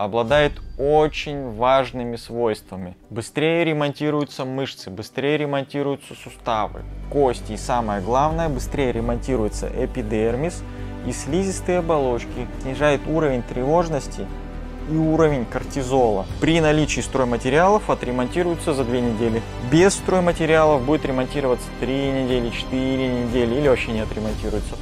обладает очень важными свойствами. Быстрее ремонтируются мышцы, быстрее ремонтируются суставы, кости и самое главное, быстрее ремонтируется эпидермис и слизистые оболочки, снижает уровень тревожности и уровень кортизола. При наличии стройматериалов отремонтируется за две недели. Без стройматериалов будет ремонтироваться три недели, четыре недели или вообще не отремонтируется.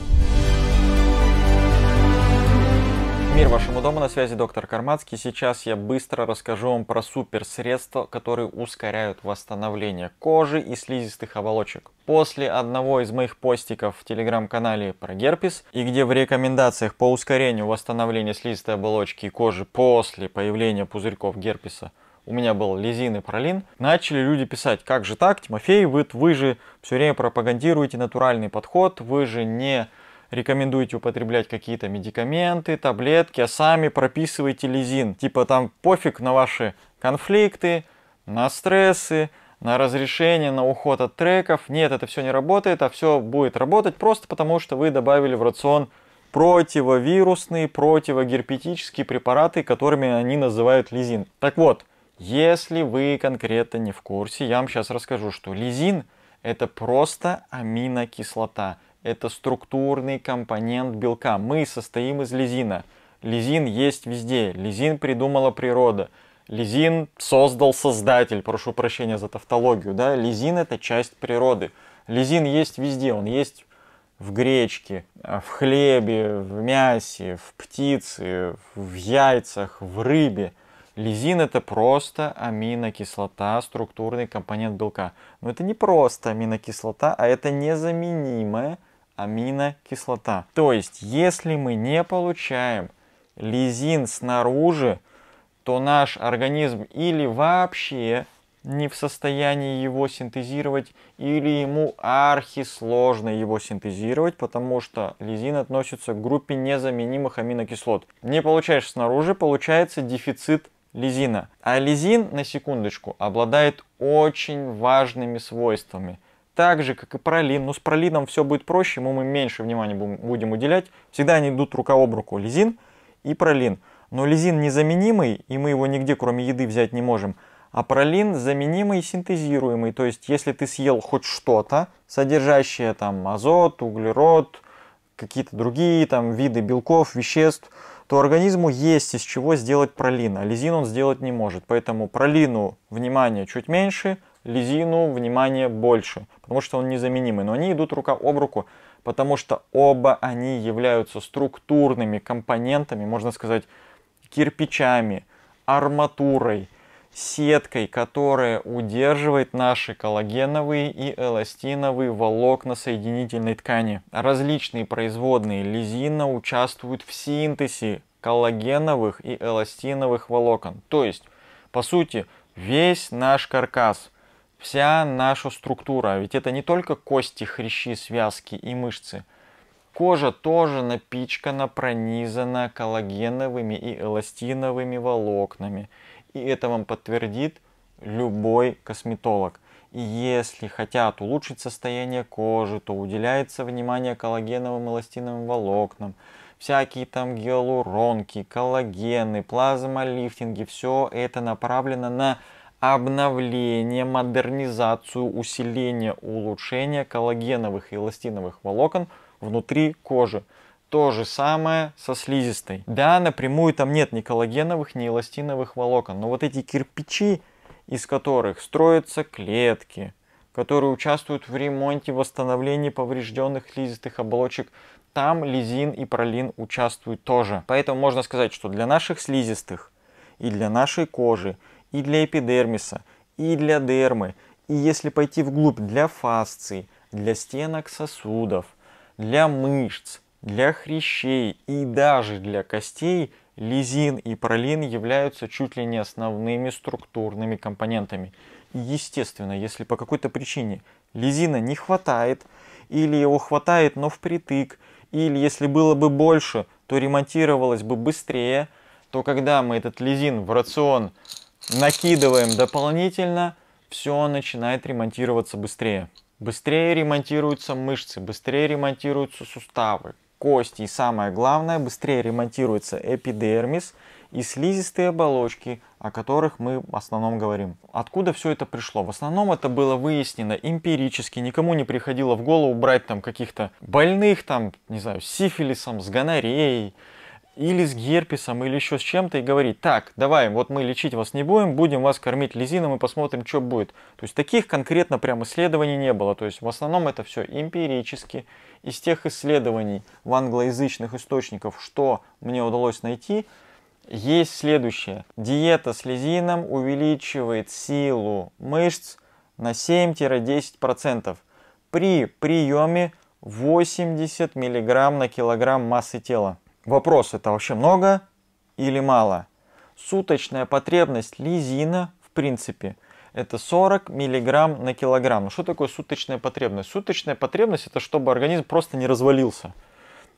Мир вашему дому, на связи доктор Кармацкий. Сейчас я быстро расскажу вам про суперсредства, которые ускоряют восстановление кожи и слизистых оболочек. После одного из моих постиков в телеграм-канале про герпес, и где в рекомендациях по ускорению восстановления слизистой оболочки и кожи после появления пузырьков герпеса у меня был лизин и пролин, начали люди писать, как же так, Тимофей, вы, вы же все время пропагандируете натуральный подход, вы же не рекомендуете употреблять какие-то медикаменты, таблетки, а сами прописываете лизин. Типа там пофиг на ваши конфликты, на стрессы, на разрешение, на уход от треков. Нет, это все не работает, а все будет работать просто потому, что вы добавили в рацион противовирусные, противогерпетические препараты, которыми они называют лизин. Так вот, если вы конкретно не в курсе, я вам сейчас расскажу, что лизин – это просто аминокислота – это структурный компонент белка. Мы состоим из лизина. Лизин есть везде. Лизин придумала природа. Лизин создал создатель, прошу прощения за тавтологию, да, лизин это часть природы. Лизин есть везде, он есть в гречке, э, в хлебе, в мясе, в птице, в яйцах, в рыбе. Лизин это просто аминокислота, структурный компонент белка. Но это не просто аминокислота, а это незаменимая аминокислота. То есть, если мы не получаем лизин снаружи, то наш организм или вообще не в состоянии его синтезировать, или ему архисложно его синтезировать, потому что лизин относится к группе незаменимых аминокислот. Не получаешь снаружи, получается дефицит лизина. А лизин, на секундочку, обладает очень важными свойствами – так же, как и пролин. Но ну, с пролином все будет проще, ему мы меньше внимания будем уделять. Всегда они идут рука об руку, лизин и пролин. Но лизин незаменимый, и мы его нигде, кроме еды, взять не можем. А пролин заменимый и синтезируемый. То есть, если ты съел хоть что-то, содержащее там азот, углерод, какие-то другие там виды белков, веществ, то организму есть из чего сделать пролин, а лизин он сделать не может. Поэтому пролину, внимание, чуть меньше – Лизину внимание больше, потому что он незаменимый. Но они идут рука об руку, потому что оба они являются структурными компонентами, можно сказать, кирпичами, арматурой, сеткой, которая удерживает наши коллагеновые и эластиновые волокна соединительной ткани. Различные производные лизина участвуют в синтезе коллагеновых и эластиновых волокон. То есть, по сути, весь наш каркас – вся наша структура. Ведь это не только кости, хрящи, связки и мышцы. Кожа тоже напичкана, пронизана коллагеновыми и эластиновыми волокнами. И это вам подтвердит любой косметолог. И если хотят улучшить состояние кожи, то уделяется внимание коллагеновым эластиновым волокнам. Всякие там гиалуронки, коллагены, плазмолифтинги, все это направлено на обновление, модернизацию, усиление, улучшение коллагеновых и эластиновых волокон внутри кожи. То же самое со слизистой. Да, напрямую там нет ни коллагеновых, ни эластиновых волокон, но вот эти кирпичи, из которых строятся клетки, которые участвуют в ремонте, восстановлении поврежденных слизистых оболочек, там лизин и пролин участвуют тоже. Поэтому можно сказать, что для наших слизистых и для нашей кожи – и для эпидермиса, и для дермы, и если пойти вглубь, для фасций, для стенок сосудов, для мышц, для хрящей и даже для костей лизин и пролин являются чуть ли не основными структурными компонентами. И естественно, если по какой-то причине лизина не хватает, или его хватает, но впритык, или если было бы больше, то ремонтировалось бы быстрее, то когда мы этот лизин в рацион накидываем дополнительно, все начинает ремонтироваться быстрее. Быстрее ремонтируются мышцы, быстрее ремонтируются суставы, кости и самое главное, быстрее ремонтируется эпидермис и слизистые оболочки, о которых мы в основном говорим. Откуда все это пришло? В основном это было выяснено эмпирически, никому не приходило в голову брать там каких-то больных, там, не знаю, с сифилисом, с гонореей, или с герпесом, или еще с чем-то, и говорить, так, давай, вот мы лечить вас не будем, будем вас кормить лизином и посмотрим, что будет. То есть таких конкретно прям исследований не было. То есть в основном это все эмпирически. Из тех исследований в англоязычных источников, что мне удалось найти, есть следующее. Диета с лизином увеличивает силу мышц на 7-10% при приеме 80 мг на килограмм массы тела. Вопрос это вообще много или мало? Суточная потребность лизина, в принципе, это 40 миллиграмм на килограмм. Ну, что такое суточная потребность? Суточная потребность это чтобы организм просто не развалился.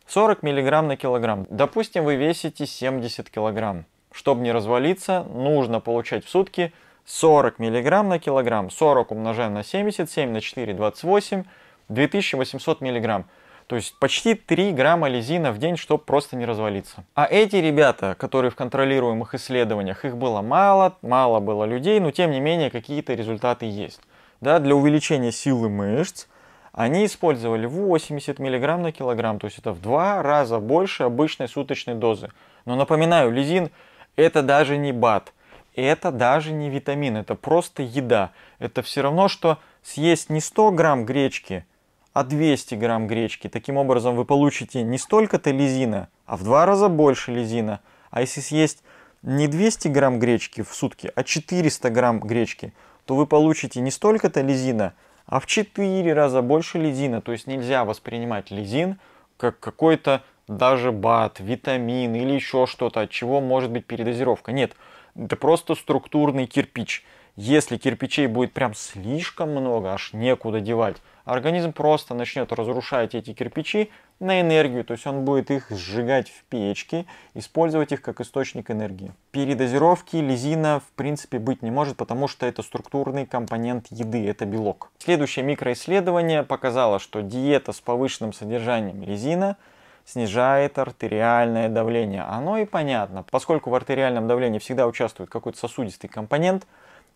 40 миллиграмм на килограмм. Допустим, вы весите 70 килограмм. Чтобы не развалиться, нужно получать в сутки 40 миллиграмм на килограмм. 40 умножаем на 70, 7 на 4, 28, 2800 миллиграмм. То есть почти 3 грамма лизина в день, чтобы просто не развалиться. А эти ребята, которые в контролируемых исследованиях, их было мало, мало было людей, но тем не менее какие-то результаты есть. Да, для увеличения силы мышц они использовали 80 мг на килограмм, то есть это в два раза больше обычной суточной дозы. Но напоминаю, лизин это даже не бат, это даже не витамин, это просто еда. Это все равно, что съесть не 100 грамм гречки – а 200 грамм гречки. Таким образом, вы получите не столько-то лизина, а в два раза больше лизина. А если съесть не 200 грамм гречки в сутки, а 400 грамм гречки, то вы получите не столько-то лизина, а в 4 раза больше лизина. То есть нельзя воспринимать лизин как какой-то даже бат витамин или еще что-то, от чего может быть передозировка. Нет, это просто структурный кирпич. Если кирпичей будет прям слишком много, аж некуда девать, организм просто начнет разрушать эти кирпичи на энергию, то есть он будет их сжигать в печке, использовать их как источник энергии. Передозировки лизина в принципе быть не может, потому что это структурный компонент еды, это белок. Следующее микроисследование показало, что диета с повышенным содержанием лизина снижает артериальное давление. Оно и понятно, поскольку в артериальном давлении всегда участвует какой-то сосудистый компонент,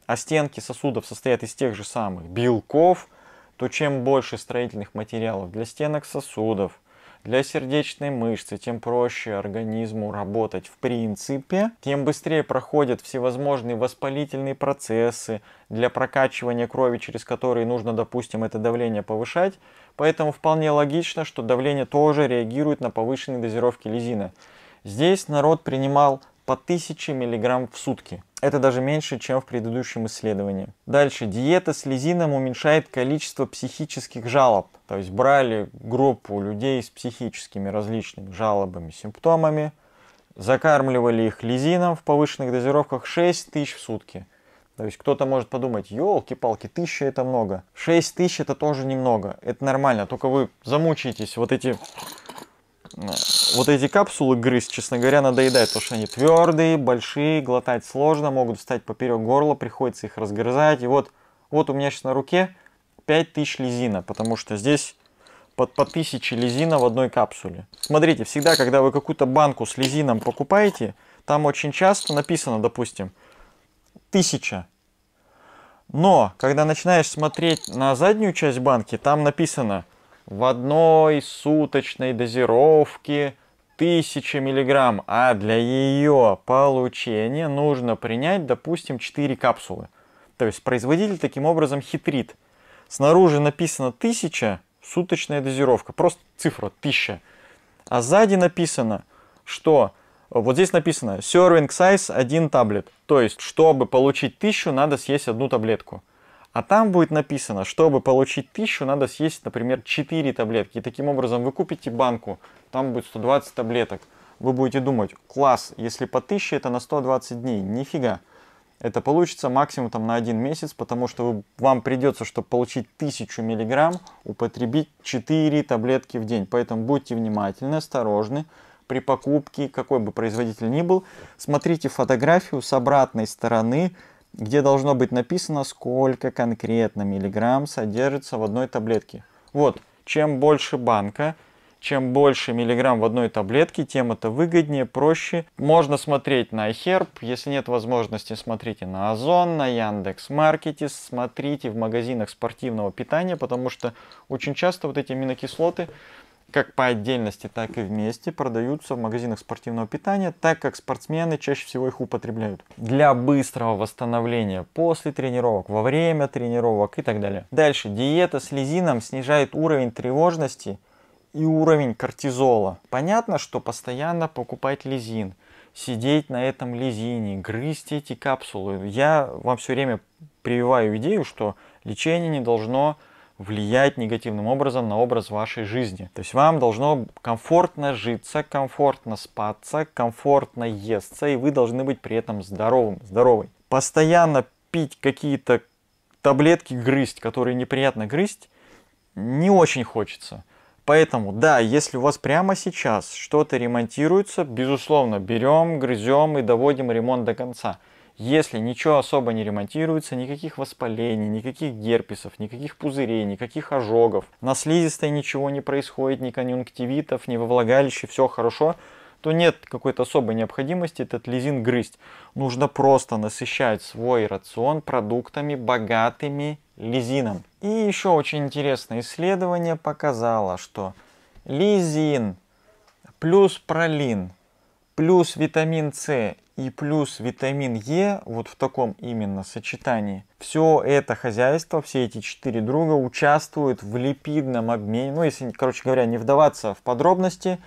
а стенки сосудов состоят из тех же самых белков, то чем больше строительных материалов для стенок сосудов, для сердечной мышцы, тем проще организму работать в принципе, тем быстрее проходят всевозможные воспалительные процессы для прокачивания крови, через которые нужно, допустим, это давление повышать. Поэтому вполне логично, что давление тоже реагирует на повышенные дозировки лизина. Здесь народ принимал по 1000 мг в сутки. Это даже меньше, чем в предыдущем исследовании. Дальше. Диета с лизином уменьшает количество психических жалоб. То есть брали группу людей с психическими различными жалобами, симптомами, закармливали их лизином в повышенных дозировках 6 тысяч в сутки. То есть кто-то может подумать, елки-палки, тысяча это много. 6 тысяч это тоже немного, это нормально, только вы замучаетесь вот эти вот эти капсулы грызть, честно говоря, надоедает, потому что они твердые, большие, глотать сложно, могут встать поперек горла, приходится их разгрызать. И вот, вот у меня сейчас на руке 5000 лизина, потому что здесь под по 1000 лизина в одной капсуле. Смотрите, всегда, когда вы какую-то банку с лизином покупаете, там очень часто написано, допустим, 1000. Но, когда начинаешь смотреть на заднюю часть банки, там написано в одной суточной дозировке 1000 миллиграмм, а для ее получения нужно принять, допустим, 4 капсулы. То есть производитель таким образом хитрит. Снаружи написано 1000, суточная дозировка, просто цифра 1000. А сзади написано, что вот здесь написано serving size 1 таблет. То есть, чтобы получить 1000, надо съесть одну таблетку. А там будет написано, чтобы получить 1000, надо съесть, например, 4 таблетки. И таким образом вы купите банку, там будет 120 таблеток. Вы будете думать, класс, если по 1000 это на 120 дней, нифига. Это получится максимум там на один месяц, потому что вы, вам придется, чтобы получить 1000 миллиграмм, употребить 4 таблетки в день. Поэтому будьте внимательны, осторожны при покупке, какой бы производитель ни был. Смотрите фотографию с обратной стороны, где должно быть написано, сколько конкретно миллиграмм содержится в одной таблетке. Вот, чем больше банка, чем больше миллиграмм в одной таблетке, тем это выгоднее, проще. Можно смотреть на Херб, если нет возможности, смотрите на Озон, на Яндекс Маркете, смотрите в магазинах спортивного питания, потому что очень часто вот эти аминокислоты как по отдельности, так и вместе продаются в магазинах спортивного питания, так как спортсмены чаще всего их употребляют. Для быстрого восстановления после тренировок, во время тренировок и так далее. Дальше. Диета с лизином снижает уровень тревожности и уровень кортизола. Понятно, что постоянно покупать лизин, сидеть на этом лизине, грызть эти капсулы. Я вам все время прививаю идею, что лечение не должно влиять негативным образом на образ вашей жизни. То есть вам должно комфортно житься, комфортно спаться, комфортно естся, и вы должны быть при этом здоровым, здоровой. Постоянно пить какие-то таблетки грызть, которые неприятно грызть, не очень хочется. Поэтому, да, если у вас прямо сейчас что-то ремонтируется, безусловно, берем, грызем и доводим ремонт до конца – если ничего особо не ремонтируется, никаких воспалений, никаких герпесов, никаких пузырей, никаких ожогов, на слизистой ничего не происходит, ни конъюнктивитов, ни во влагалище, все хорошо, то нет какой-то особой необходимости этот лизин грызть. Нужно просто насыщать свой рацион продуктами, богатыми лизином. И еще очень интересное исследование показало, что лизин плюс пролин плюс витамин С и плюс витамин Е, вот в таком именно сочетании, все это хозяйство, все эти четыре друга участвуют в липидном обмене. Ну, если, короче говоря, не вдаваться в подробности,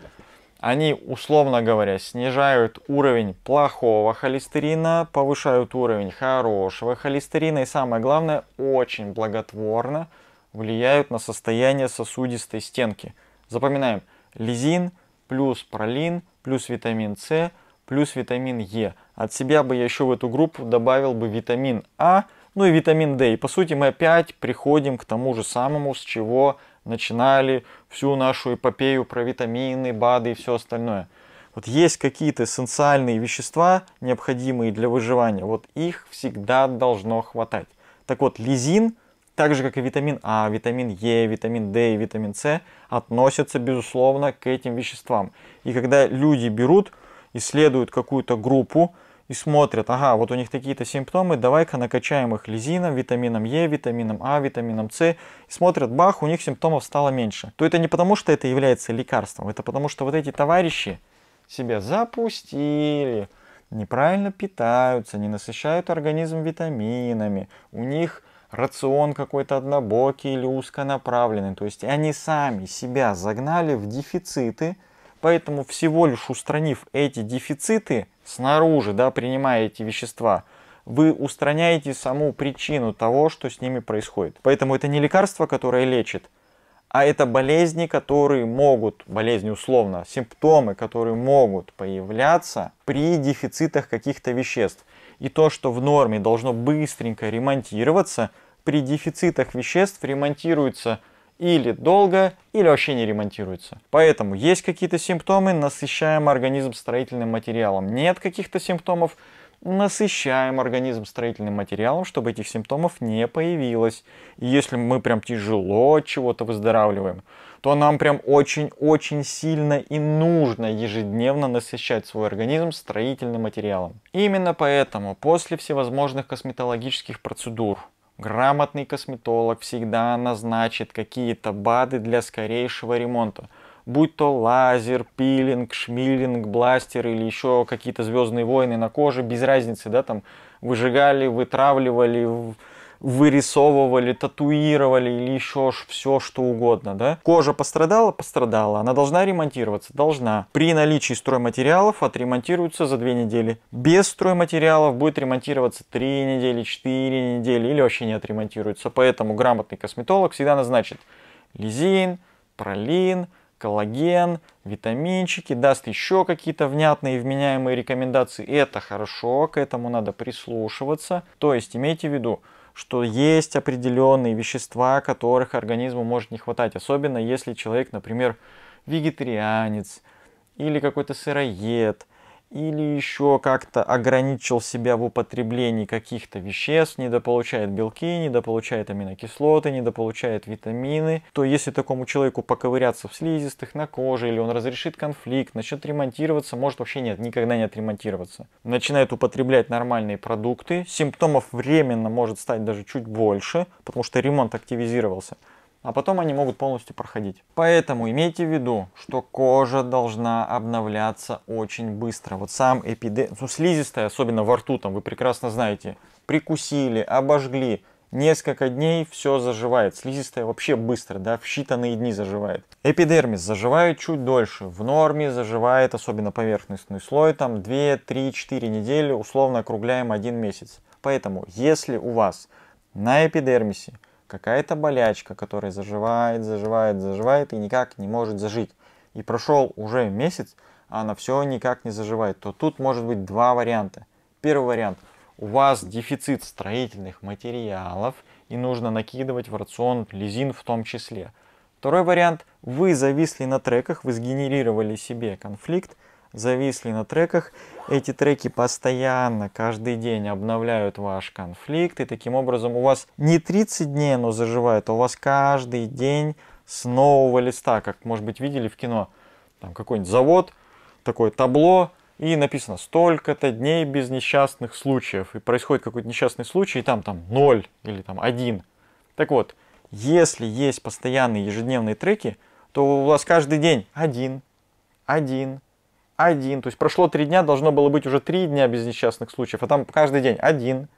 они, условно говоря, снижают уровень плохого холестерина, повышают уровень хорошего холестерина и, самое главное, очень благотворно влияют на состояние сосудистой стенки. Запоминаем, лизин плюс пролин плюс витамин С – плюс витамин Е. От себя бы я еще в эту группу добавил бы витамин А, ну и витамин D. И по сути мы опять приходим к тому же самому, с чего начинали всю нашу эпопею про витамины, БАДы и все остальное. Вот есть какие-то эссенциальные вещества, необходимые для выживания, вот их всегда должно хватать. Так вот, лизин, так же как и витамин А, витамин Е, витамин D и витамин С, относятся, безусловно, к этим веществам. И когда люди берут исследуют какую-то группу и смотрят, ага, вот у них такие-то симптомы, давай-ка накачаем их лизином, витамином Е, витамином А, витамином С, и смотрят, бах, у них симптомов стало меньше. То это не потому, что это является лекарством, это потому, что вот эти товарищи себя запустили, неправильно питаются, не насыщают организм витаминами, у них рацион какой-то однобокий или узконаправленный. То есть они сами себя загнали в дефициты, Поэтому всего лишь устранив эти дефициты снаружи, да, принимая эти вещества, вы устраняете саму причину того, что с ними происходит. Поэтому это не лекарство, которое лечит, а это болезни, которые могут, болезни условно, симптомы, которые могут появляться при дефицитах каких-то веществ. И то, что в норме должно быстренько ремонтироваться, при дефицитах веществ ремонтируется или долго, или вообще не ремонтируется. Поэтому есть какие-то симптомы, насыщаем организм строительным материалом. Нет каких-то симптомов, насыщаем организм строительным материалом, чтобы этих симптомов не появилось. И если мы прям тяжело чего-то выздоравливаем, то нам прям очень-очень сильно и нужно ежедневно насыщать свой организм строительным материалом. Именно поэтому после всевозможных косметологических процедур, Грамотный косметолог всегда назначит какие-то БАДы для скорейшего ремонта. Будь то лазер, пилинг, шмилинг, бластер или еще какие-то звездные войны на коже, без разницы, да, там выжигали, вытравливали, вырисовывали, татуировали или еще все что угодно, да. Кожа пострадала, пострадала, она должна ремонтироваться, должна. При наличии стройматериалов отремонтируется за две недели. Без стройматериалов будет ремонтироваться три недели, четыре недели или вообще не отремонтируется. Поэтому грамотный косметолог всегда назначит лизин, пролин, коллаген, витаминчики, даст еще какие-то внятные и вменяемые рекомендации. Это хорошо, к этому надо прислушиваться. То есть имейте в виду, что есть определенные вещества, которых организму может не хватать, особенно если человек, например, вегетарианец или какой-то сыроед – или еще как-то ограничил себя в употреблении каких-то веществ, недополучает белки, недополучает аминокислоты, недополучает витамины, то если такому человеку поковыряться в слизистых, на коже, или он разрешит конфликт, начнет ремонтироваться, может вообще нет, никогда не отремонтироваться. Начинает употреблять нормальные продукты, симптомов временно может стать даже чуть больше, потому что ремонт активизировался а потом они могут полностью проходить. Поэтому имейте в виду, что кожа должна обновляться очень быстро. Вот сам эпидем... Ну, слизистая, особенно во рту, там вы прекрасно знаете, прикусили, обожгли, несколько дней все заживает. Слизистая вообще быстро, да, в считанные дни заживает. Эпидермис заживает чуть дольше, в норме заживает, особенно поверхностный слой, там 2, 3, 4 недели, условно округляем 1 месяц. Поэтому, если у вас на эпидермисе какая-то болячка, которая заживает, заживает, заживает и никак не может зажить. И прошел уже месяц, а она все никак не заживает, то тут может быть два варианта. Первый вариант. У вас дефицит строительных материалов и нужно накидывать в рацион лизин в том числе. Второй вариант. Вы зависли на треках, вы сгенерировали себе конфликт, зависли на треках. Эти треки постоянно, каждый день обновляют ваш конфликт. И таким образом у вас не 30 дней оно заживает, а у вас каждый день с нового листа, как, может быть, видели в кино. Там какой-нибудь завод, такое табло, и написано столько-то дней без несчастных случаев. И происходит какой-то несчастный случай, и там там 0 или там 1. Так вот, если есть постоянные ежедневные треки, то у вас каждый день один один один. То есть прошло три дня, должно было быть уже три дня без несчастных случаев, а там каждый день один,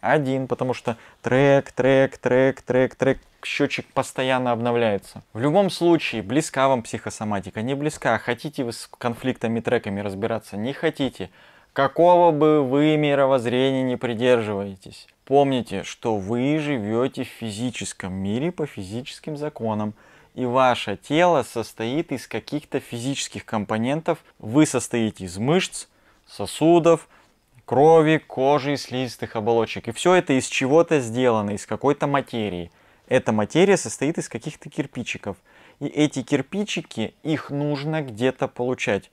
один, потому что трек, трек, трек, трек, трек, счетчик постоянно обновляется. В любом случае, близка вам психосоматика, не близка, хотите вы с конфликтами, треками разбираться, не хотите. Какого бы вы мировоззрения не придерживаетесь, помните, что вы живете в физическом мире по физическим законам – и ваше тело состоит из каких-то физических компонентов. Вы состоите из мышц, сосудов, крови, кожи и слизистых оболочек. И все это из чего-то сделано, из какой-то материи. Эта материя состоит из каких-то кирпичиков. И эти кирпичики, их нужно где-то получать.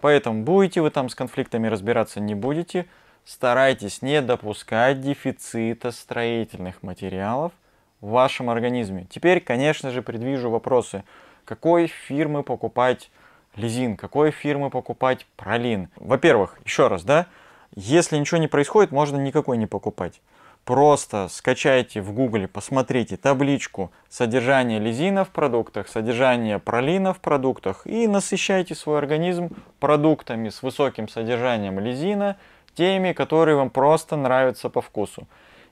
Поэтому будете вы там с конфликтами разбираться, не будете, старайтесь не допускать дефицита строительных материалов в вашем организме. Теперь, конечно же, предвижу вопросы, какой фирмы покупать лизин, какой фирмы покупать пролин. Во-первых, еще раз, да, если ничего не происходит, можно никакой не покупать. Просто скачайте в гугле, посмотрите табличку содержания лизина в продуктах, содержание пролина в продуктах и насыщайте свой организм продуктами с высоким содержанием лизина, теми, которые вам просто нравятся по вкусу.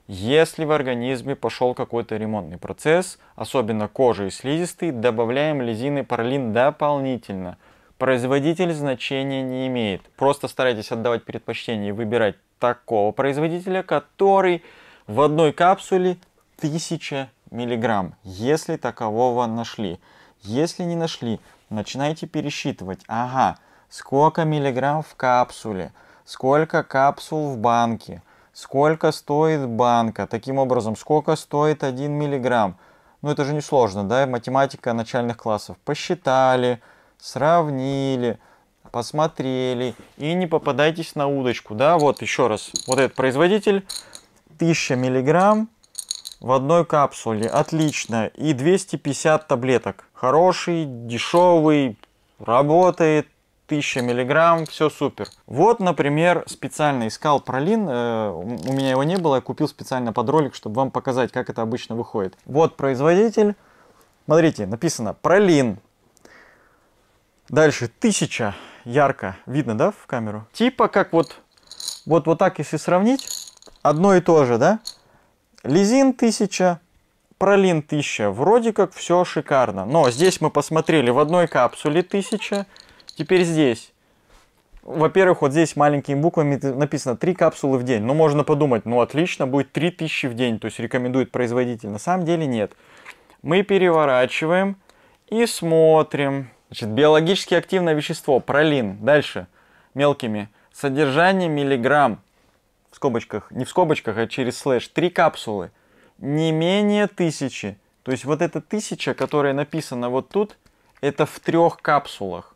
Если в организме пошел какой-то ремонтный процесс, особенно кожи и слизистые, добавляем лизины паралин дополнительно. Производитель значения не имеет. Просто старайтесь отдавать предпочтение и выбирать такого производителя, который в одной капсуле 1000 миллиграмм, если такового нашли. Если не нашли, начинайте пересчитывать. Ага, сколько миллиграмм в капсуле, сколько капсул в банке – сколько стоит банка, таким образом, сколько стоит 1 миллиграмм. Ну, это же не сложно, да, математика начальных классов. Посчитали, сравнили, посмотрели, и не попадайтесь на удочку, да, вот еще раз, вот этот производитель, 1000 миллиграмм в одной капсуле, отлично, и 250 таблеток, хороший, дешевый, работает, 1000 миллиграмм, все супер. Вот, например, специально искал пролин, э, у меня его не было, я купил специально под ролик, чтобы вам показать, как это обычно выходит. Вот производитель, смотрите, написано пролин, дальше 1000, ярко, видно, да, в камеру? Типа как вот, вот, вот так, если сравнить, одно и то же, да? Лизин 1000, пролин 1000. Вроде как все шикарно. Но здесь мы посмотрели в одной капсуле 1000, Теперь здесь. Во-первых, вот здесь маленькими буквами написано 3 капсулы в день. Ну, можно подумать, ну отлично, будет 3000 в день, то есть рекомендует производитель. На самом деле нет. Мы переворачиваем и смотрим. Значит, биологически активное вещество, пролин. Дальше, мелкими. Содержание миллиграмм, в скобочках, не в скобочках, а через слэш, 3 капсулы. Не менее тысячи. То есть вот эта тысяча, которая написана вот тут, это в трех капсулах.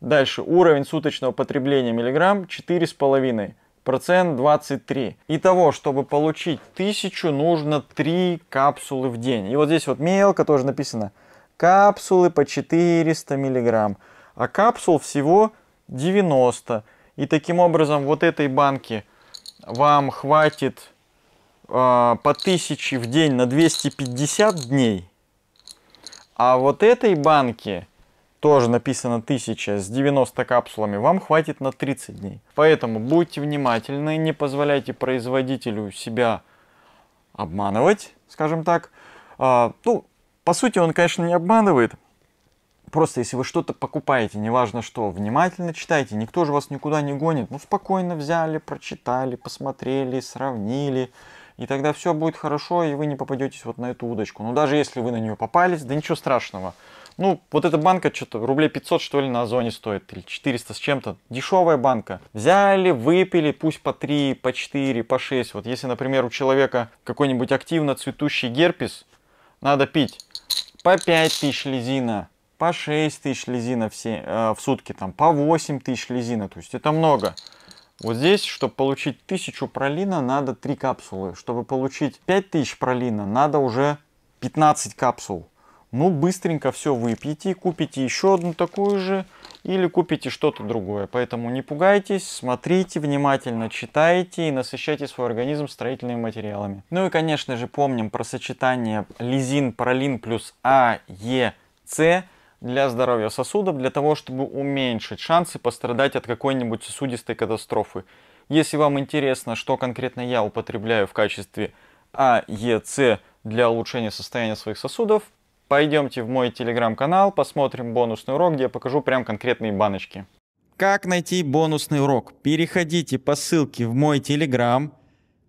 Дальше, уровень суточного потребления миллиграмм 4,5 процент 23. Итого, чтобы получить 1000, нужно 3 капсулы в день. И вот здесь вот мелко тоже написано капсулы по 400 миллиграмм, а капсул всего 90. И таким образом вот этой банки вам хватит э, по 1000 в день на 250 дней. А вот этой банки тоже написано 1000 с 90 капсулами, вам хватит на 30 дней. Поэтому будьте внимательны, не позволяйте производителю себя обманывать, скажем так. А, ну, по сути, он, конечно, не обманывает. Просто если вы что-то покупаете, неважно что, внимательно читайте, никто же вас никуда не гонит. Ну, спокойно взяли, прочитали, посмотрели, сравнили, и тогда все будет хорошо, и вы не попадетесь вот на эту удочку. Но ну, даже если вы на нее попались, да ничего страшного. Ну, вот эта банка что-то рублей 500, что ли, на Озоне стоит, или 400 с чем-то. Дешевая банка. Взяли, выпили, пусть по 3, по 4, по 6. Вот если, например, у человека какой-нибудь активно цветущий герпес, надо пить по 5 тысяч лизина, по 6 тысяч лизина в, се... э, в сутки, там, по 8 тысяч лизина. То есть это много. Вот здесь, чтобы получить 1000 пролина, надо 3 капсулы. Чтобы получить 5000 пролина, надо уже 15 капсул. Ну, быстренько все выпьете, купите еще одну такую же или купите что-то другое. Поэтому не пугайтесь, смотрите внимательно, читайте и насыщайте свой организм строительными материалами. Ну и, конечно же, помним про сочетание лизин, пролин плюс А, Е, С – для здоровья сосудов, для того, чтобы уменьшить шансы пострадать от какой-нибудь сосудистой катастрофы. Если вам интересно, что конкретно я употребляю в качестве АЕЦ для улучшения состояния своих сосудов, пойдемте в мой телеграм-канал, посмотрим бонусный урок, где я покажу прям конкретные баночки. Как найти бонусный урок? Переходите по ссылке в мой телеграм,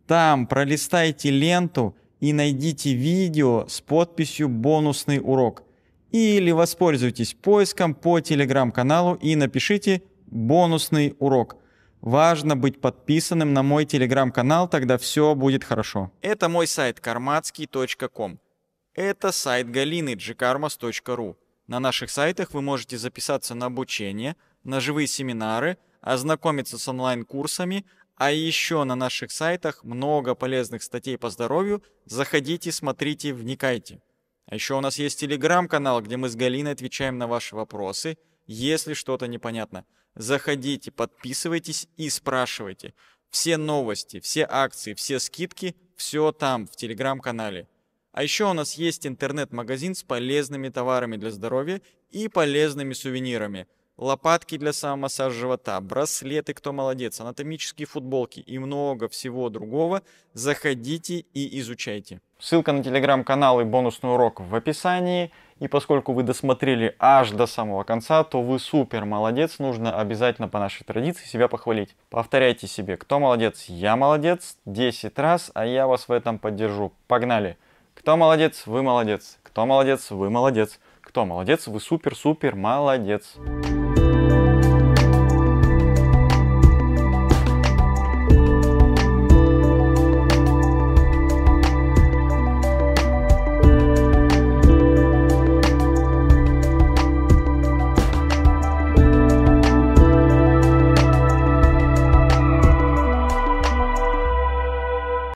там пролистайте ленту и найдите видео с подписью «Бонусный урок» или воспользуйтесь поиском по телеграм-каналу и напишите «Бонусный урок». Важно быть подписанным на мой телеграм-канал, тогда все будет хорошо. Это мой сайт karmatский.com. Это сайт Галины gkarmas.ru. На наших сайтах вы можете записаться на обучение, на живые семинары, ознакомиться с онлайн-курсами, а еще на наших сайтах много полезных статей по здоровью. Заходите, смотрите, вникайте. А еще у нас есть телеграм-канал, где мы с Галиной отвечаем на ваши вопросы, если что-то непонятно. Заходите, подписывайтесь и спрашивайте. Все новости, все акции, все скидки, все там, в телеграм-канале. А еще у нас есть интернет-магазин с полезными товарами для здоровья и полезными сувенирами – лопатки для самомассажа живота, браслеты «Кто молодец», анатомические футболки и много всего другого, заходите и изучайте. Ссылка на телеграм-канал и бонусный урок в описании. И поскольку вы досмотрели аж до самого конца, то вы супер молодец, нужно обязательно по нашей традиции себя похвалить. Повторяйте себе, кто молодец, я молодец, 10 раз, а я вас в этом поддержу. Погнали! Кто молодец, вы молодец. Кто молодец, вы молодец. Кто молодец, вы супер-супер молодец. -супер молодец.